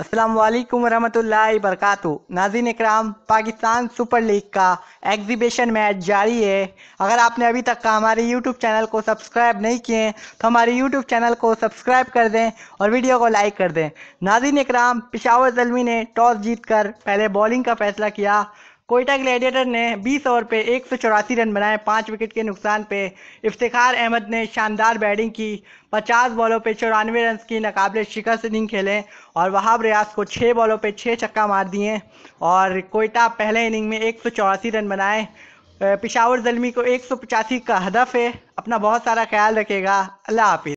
असलम वरहमल वरक नाजिन इक्राम पाकिस्तान सुपर लीग का एग्जीबिशन मैच जारी है अगर आपने अभी तक का हमारे यूट्यूब चैनल को सब्सक्राइब नहीं किए तो हमारे यूट्यूब चैनल को सब्सक्राइब कर दें और वीडियो को लाइक कर दें नाजिन इक्राम पिशावर जलमी ने टॉस जीत कर पहले बॉलिंग का फैसला किया कोयटा ग्लैडिएटर ने 20 ओवर पे एक रन बनाए पाँच विकेट के नुकसान पे इफ्तार अहमद ने शानदार बैटिंग की 50 बॉलों पे चौरानवे रन की नाकबले शिकस्त इनिंग खेले और वहाब रियाज को छः बॉलों पे छः छक्का मार दिए और कोयटा पहले इनिंग में एक रन बनाए पिशावर जलमी को एक का हदफ है अपना बहुत सारा ख्याल रखेगा अल्लाह हाफिज़